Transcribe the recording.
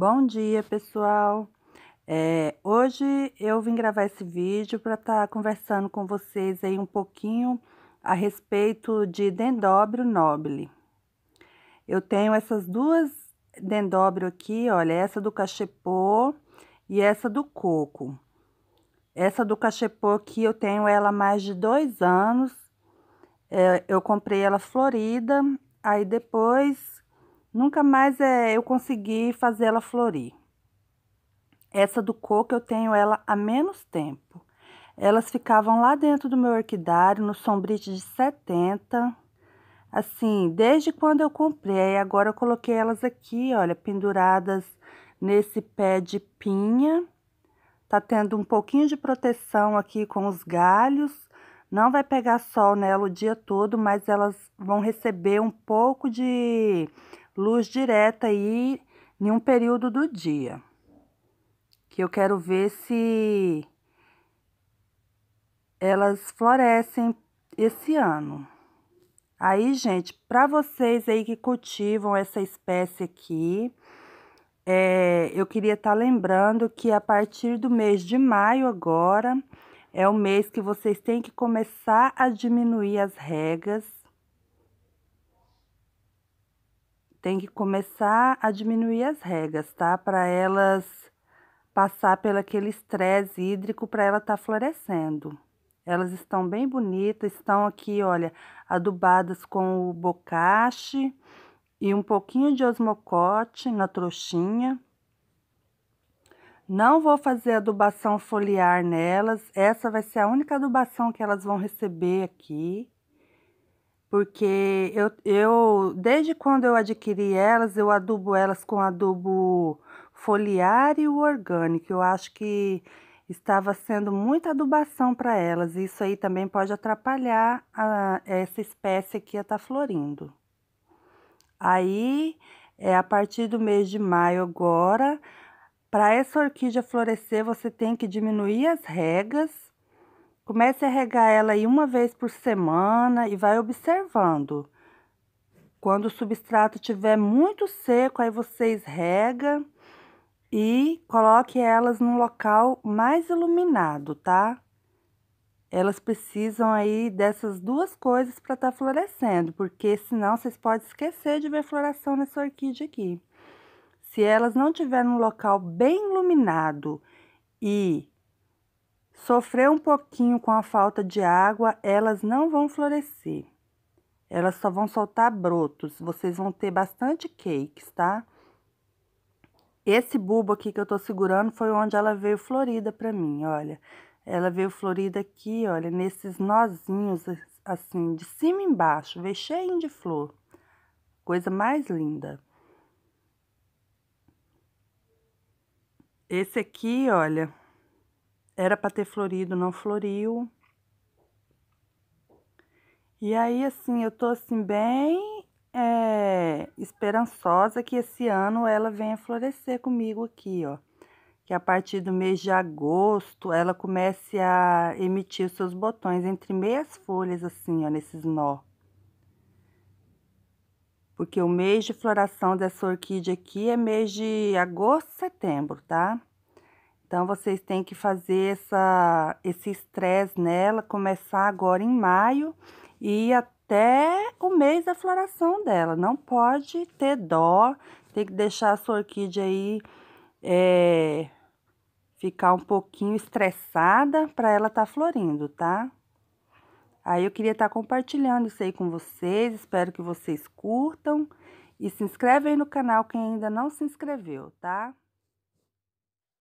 Bom dia, pessoal! É, hoje eu vim gravar esse vídeo para estar tá conversando com vocês aí um pouquinho a respeito de dendróbio noble. Eu tenho essas duas dendróbio aqui, olha, essa do cachepô e essa do coco. Essa do cachepô aqui eu tenho ela há mais de dois anos. É, eu comprei ela florida, aí depois Nunca mais é, eu consegui fazer ela florir. Essa do coco eu tenho ela há menos tempo. Elas ficavam lá dentro do meu orquidário, no sombrite de 70. Assim, desde quando eu comprei, agora eu coloquei elas aqui, olha, penduradas nesse pé de pinha. Tá tendo um pouquinho de proteção aqui com os galhos. Não vai pegar sol nela o dia todo, mas elas vão receber um pouco de luz direta aí em um período do dia. Que eu quero ver se elas florescem esse ano. Aí, gente, para vocês aí que cultivam essa espécie aqui, é, eu queria estar tá lembrando que a partir do mês de maio agora é o mês que vocês têm que começar a diminuir as regas tem que começar a diminuir as regas, tá? Para elas passar pelo aquele estresse hídrico para ela estar tá florescendo. Elas estão bem bonitas, estão aqui, olha, adubadas com o bocache e um pouquinho de osmocote na trouxinha. Não vou fazer adubação foliar nelas, essa vai ser a única adubação que elas vão receber aqui porque eu, eu desde quando eu adquiri elas, eu adubo elas com adubo foliar e orgânico. Eu acho que estava sendo muita adubação para elas. isso aí também pode atrapalhar a, essa espécie que está florindo. Aí, é, a partir do mês de maio agora, para essa orquídea florescer, você tem que diminuir as regas Comece a regar ela aí uma vez por semana e vai observando. Quando o substrato estiver muito seco, aí vocês rega e coloque elas num local mais iluminado, tá? Elas precisam aí dessas duas coisas para estar tá florescendo, porque senão vocês podem esquecer de ver floração nessa orquídea aqui. Se elas não tiverem um local bem iluminado e sofrer um pouquinho com a falta de água, elas não vão florescer. Elas só vão soltar brotos. Vocês vão ter bastante cakes, tá? Esse bulbo aqui que eu tô segurando foi onde ela veio florida pra mim, olha. Ela veio florida aqui, olha, nesses nozinhos, assim, de cima e embaixo, veio cheio de flor. Coisa mais linda. Esse aqui, olha, era para ter florido, não floriu. E aí, assim, eu tô assim, bem é, esperançosa que esse ano ela venha florescer comigo aqui, ó. Que a partir do mês de agosto ela comece a emitir os seus botões entre meias folhas, assim, ó, nesses nó. Porque o mês de floração dessa orquídea aqui é mês de agosto, setembro, tá? Então vocês têm que fazer essa, esse estresse nela, começar agora em maio e até o mês da floração dela. Não pode ter dó, tem que deixar a sua orquídea aí é, ficar um pouquinho estressada para ela estar tá florindo, tá? Aí eu queria estar tá compartilhando isso aí com vocês, espero que vocês curtam. E se inscreve aí no canal quem ainda não se inscreveu, tá?